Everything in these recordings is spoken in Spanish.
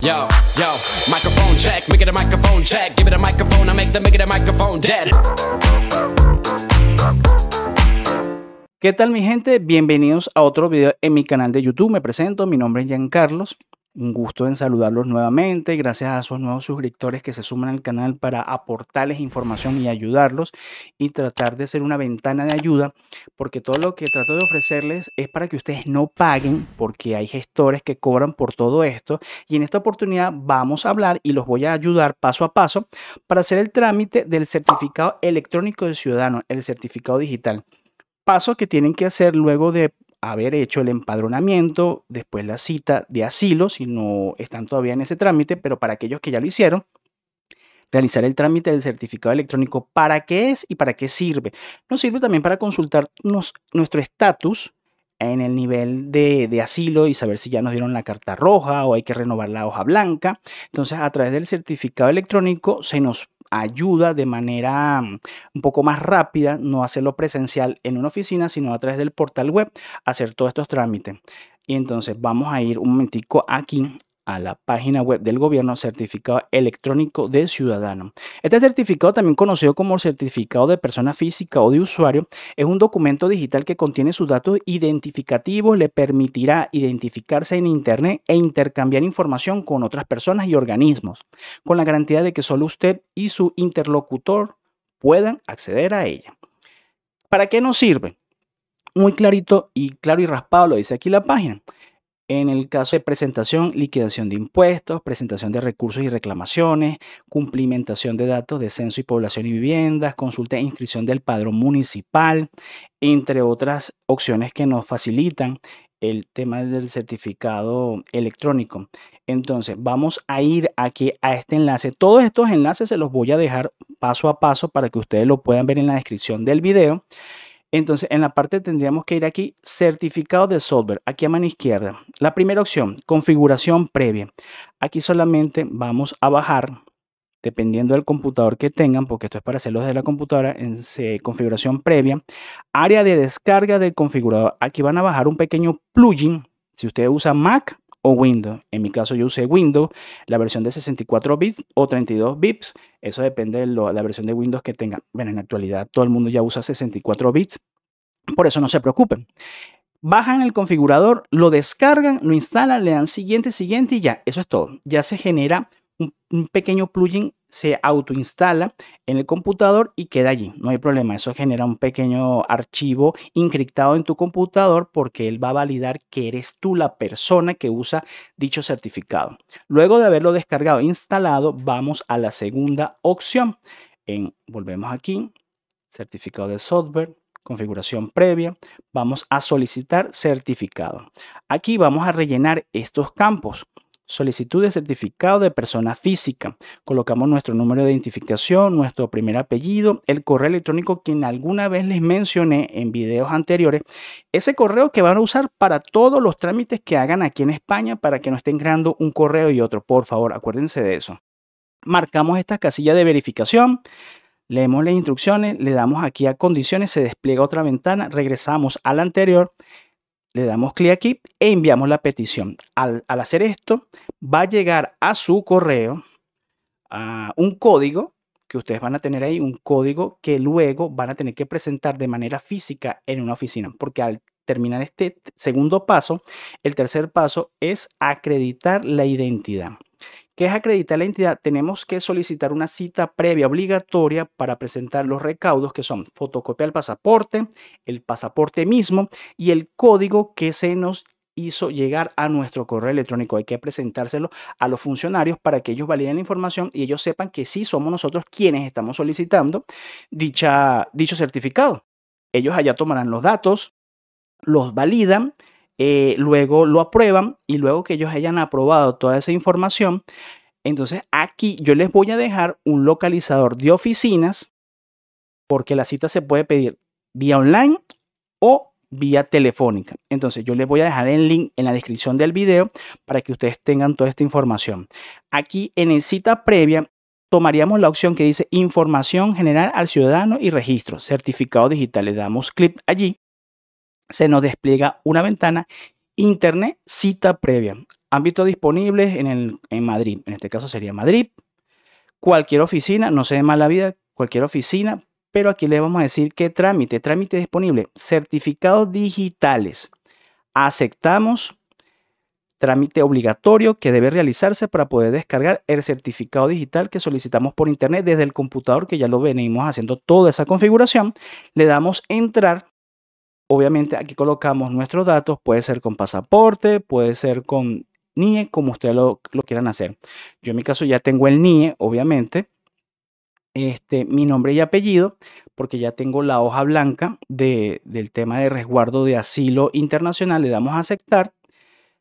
Yo, yo, microphone check, make it a microphone check, give it a microphone, I make the make it a microphone dead. ¿Qué tal mi gente? Bienvenidos a otro video en mi canal de YouTube. Me presento, mi nombre es Jean Carlos un gusto en saludarlos nuevamente, gracias a sus nuevos suscriptores que se suman al canal para aportarles información y ayudarlos y tratar de ser una ventana de ayuda, porque todo lo que trato de ofrecerles es para que ustedes no paguen, porque hay gestores que cobran por todo esto. Y en esta oportunidad vamos a hablar y los voy a ayudar paso a paso para hacer el trámite del certificado electrónico de ciudadano, el certificado digital paso que tienen que hacer luego de haber hecho el empadronamiento, después la cita de asilo, si no están todavía en ese trámite, pero para aquellos que ya lo hicieron, realizar el trámite del certificado electrónico, para qué es y para qué sirve. Nos sirve también para consultar nuestro estatus en el nivel de, de, asilo y saber si ya nos dieron la carta roja o hay que renovar la hoja blanca. Entonces, a través del certificado electrónico se nos ayuda de manera mm, un poco más rápida, no hacerlo presencial en una oficina, sino a través del portal web, hacer todos estos trámites. Y entonces vamos a ir un momentico aquí a la página web del gobierno certificado electrónico de ciudadano. Este certificado, también conocido como certificado de persona física o de usuario, es un documento digital que contiene sus datos identificativos, le permitirá identificarse en Internet e intercambiar información con otras personas y organismos, con la garantía de que solo usted y su interlocutor puedan acceder a ella. ¿Para qué nos sirve? Muy clarito y claro y raspado lo dice aquí la página en el caso de presentación, liquidación de impuestos, presentación de recursos y reclamaciones, cumplimentación de datos de censo y población y viviendas, consulta e inscripción del padrón municipal, entre otras opciones que nos facilitan el tema del certificado electrónico. Entonces, vamos a ir aquí a este enlace. Todos estos enlaces se los voy a dejar paso a paso para que ustedes lo puedan ver en la descripción del video. Entonces, en la parte tendríamos que ir aquí, certificado de software, aquí a mano izquierda. La primera opción, configuración previa. Aquí solamente vamos a bajar, dependiendo del computador que tengan, porque esto es para hacerlo de la computadora, en configuración previa. Área de descarga del configurador. Aquí van a bajar un pequeño plugin. Si usted usa Mac, Windows. En mi caso yo usé Windows, la versión de 64 bits o 32 bits. Eso depende de la versión de Windows que tengan, Bueno, en la actualidad todo el mundo ya usa 64 bits. Por eso no se preocupen. Bajan el configurador, lo descargan, lo instalan, le dan siguiente, siguiente y ya. Eso es todo. Ya se genera un, pequeño plugin se autoinstala en el computador y queda allí. No hay problema. Eso genera un pequeño archivo encriptado en tu computador porque él va a validar que eres tú la persona que usa dicho certificado. Luego de haberlo descargado e instalado, vamos a la segunda opción. En, volvemos aquí, certificado de software, configuración previa, vamos a solicitar certificado. Aquí vamos a rellenar estos campos solicitud de certificado de persona física. Colocamos nuestro número de identificación, nuestro primer apellido, el correo electrónico que alguna vez les mencioné en videos anteriores. Ese correo que van a usar para todos los trámites que hagan aquí en España para que no estén creando un correo y otro. Por favor, acuérdense de eso. Marcamos esta casilla de verificación. Leemos las instrucciones, le damos aquí a condiciones, se despliega otra ventana, regresamos a la anterior, le damos clic aquí e enviamos la petición. Al, hacer esto, va a llegar a su correo un código que ustedes van a tener ahí, un código que luego van a tener que presentar de manera física en una oficina, porque al terminar este segundo paso, el tercer paso es acreditar la identidad que es acreditar la entidad, tenemos que solicitar una cita previa obligatoria para presentar los recaudos que son fotocopia del pasaporte, el pasaporte mismo y el código que se nos hizo llegar a nuestro correo electrónico. Hay que presentárselo a los funcionarios para que ellos validen la información y ellos sepan que sí somos nosotros quienes estamos solicitando dicha, dicho certificado. Ellos allá tomarán los datos, los validan, eh, luego lo aprueban y luego que ellos hayan aprobado toda esa información, entonces aquí yo les voy a dejar un localizador de oficinas porque la cita se puede pedir vía online o vía telefónica. Entonces yo les voy a dejar el link en la descripción del video para que ustedes tengan toda esta información. Aquí en el cita previa tomaríamos la opción que dice información general al ciudadano y registro, certificado digital. Le damos clic allí se nos despliega una ventana Internet cita previa. ámbito disponible en, Madrid. En este caso sería Madrid. Cualquier oficina, no se dé mala vida, cualquier oficina, pero aquí le vamos a decir que trámite, trámite disponible, certificados digitales. Aceptamos trámite obligatorio que debe realizarse para poder descargar el certificado digital que solicitamos por internet desde el computador, que ya lo venimos haciendo toda esa configuración. Le damos entrar Obviamente aquí colocamos nuestros datos, puede ser con pasaporte, puede ser con NIE, como ustedes lo, quieran hacer. Yo en mi caso ya tengo el NIE, obviamente, este, mi nombre y apellido, porque ya tengo la hoja blanca del tema de resguardo de asilo internacional, le damos a aceptar.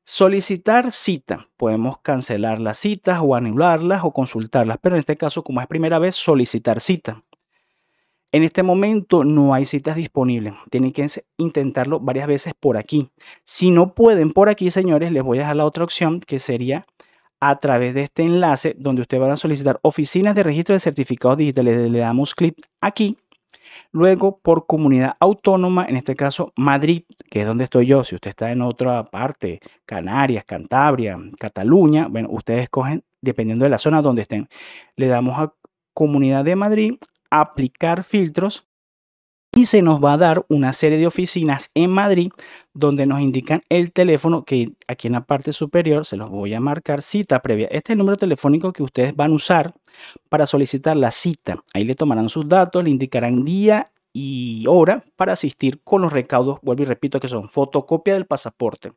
Solicitar cita. Podemos cancelar las citas o anularlas o consultarlas, pero en este caso, como es primera vez, solicitar cita. En este momento no hay citas disponibles. Tienen que intentarlo varias veces por aquí. Si no pueden por aquí, señores, les voy a dejar la otra opción que sería a través de este enlace donde ustedes van a solicitar oficinas de registro de certificados digitales. Le damos clic aquí. Luego, por comunidad autónoma, en este caso Madrid, que es donde estoy yo. Si usted está en otra parte, Canarias, Cantabria, Cataluña, bueno, ustedes escogen dependiendo de la zona donde estén. Le damos a comunidad de Madrid aplicar filtros y se nos va a dar una serie de oficinas en Madrid donde nos indican el teléfono que aquí en la parte superior se los voy a marcar cita previa. Este es el número telefónico que ustedes van a usar para solicitar la cita. Ahí le tomarán sus datos, le indicarán día y hora para asistir con los recaudos, vuelvo y repito que son fotocopia del pasaporte,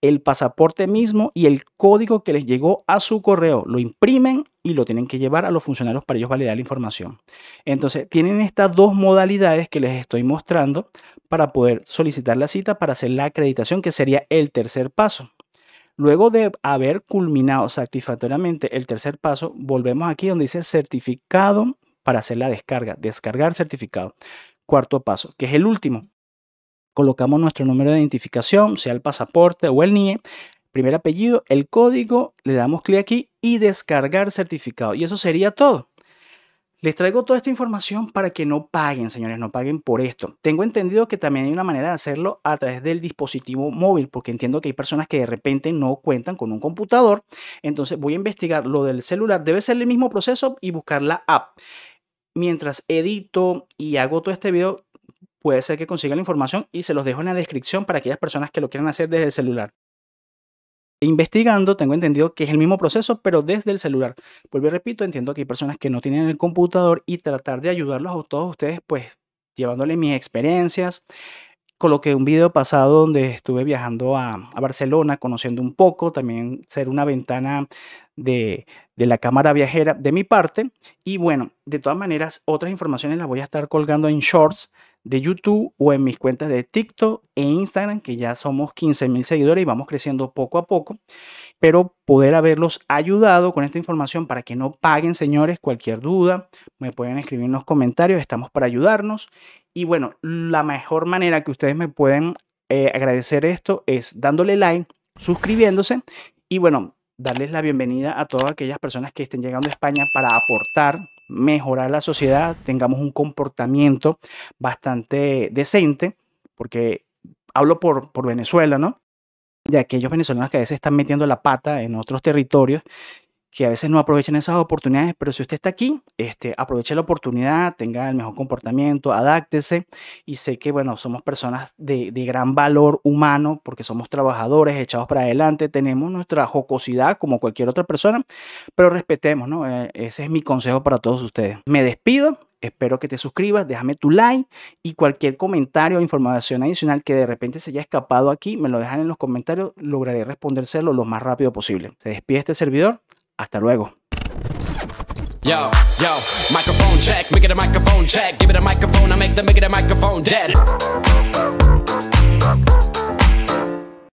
el pasaporte mismo y el código que les llegó a su correo. Lo imprimen y lo tienen que llevar a los funcionarios para ellos validar la información. Entonces, tienen estas dos modalidades que les estoy mostrando para poder solicitar la cita para hacer la acreditación, que sería el tercer paso. Luego de haber culminado satisfactoriamente el tercer paso, volvemos aquí donde dice certificado para hacer la descarga, descargar certificado. Cuarto paso, que es el último. Colocamos nuestro número de identificación, sea el pasaporte o el NIE, primer apellido, el código, le damos clic aquí y descargar certificado. Y eso sería todo. Les traigo toda esta información para que no paguen, señores, no paguen por esto. Tengo entendido que también hay una manera de hacerlo a través del dispositivo móvil, porque entiendo que hay personas que de repente no cuentan con un computador. Entonces voy a investigar lo del celular. Debe ser el mismo proceso y buscar la app. Mientras edito y hago todo este video, puede ser que consigan la información y se los dejo en la descripción para aquellas personas que lo quieran hacer desde el celular investigando, tengo entendido que es el mismo proceso, pero desde el celular. Vuelvo y repito, entiendo que hay personas que no tienen el computador y tratar de ayudarlos a todos ustedes, pues llevándole mis experiencias. Coloqué un video pasado donde estuve viajando a, Barcelona, conociendo un poco, también ser una ventana de, de la cámara viajera de mi parte. Y bueno, de todas maneras, otras informaciones las voy a estar colgando en shorts de YouTube o en mis cuentas de TikTok e Instagram, que ya somos 15 mil seguidores y vamos creciendo poco a poco. Pero poder haberlos ayudado con esta información para que no paguen, señores, cualquier duda, me pueden escribir en los comentarios, estamos para ayudarnos. Y bueno, la mejor manera que ustedes me pueden eh, agradecer esto es dándole like, suscribiéndose y bueno, darles la bienvenida a todas aquellas personas que estén llegando a España para aportar mejorar la sociedad, tengamos un comportamiento bastante decente, porque hablo por, por Venezuela, ¿no? De aquellos venezolanos que a veces están metiendo la pata en otros territorios que a veces no aprovechan esas oportunidades, pero si usted está aquí, este, aproveche la oportunidad, tenga el mejor comportamiento, adáctese y sé que, bueno, somos personas de, gran valor humano porque somos trabajadores, echados para adelante, tenemos nuestra jocosidad como cualquier otra persona, pero respetemos, ¿no? Eh, ese es mi consejo para todos ustedes. Me despido, Espero que te suscribas, déjame tu like y cualquier comentario o información adicional que de repente se haya escapado aquí, me lo dejan en los comentarios, lograré respondérselo lo más rápido posible. Se despide este servidor, hasta luego. Yo, yo, microphone check, make it a microphone check, give it a microphone, I make the make it a microphone dead.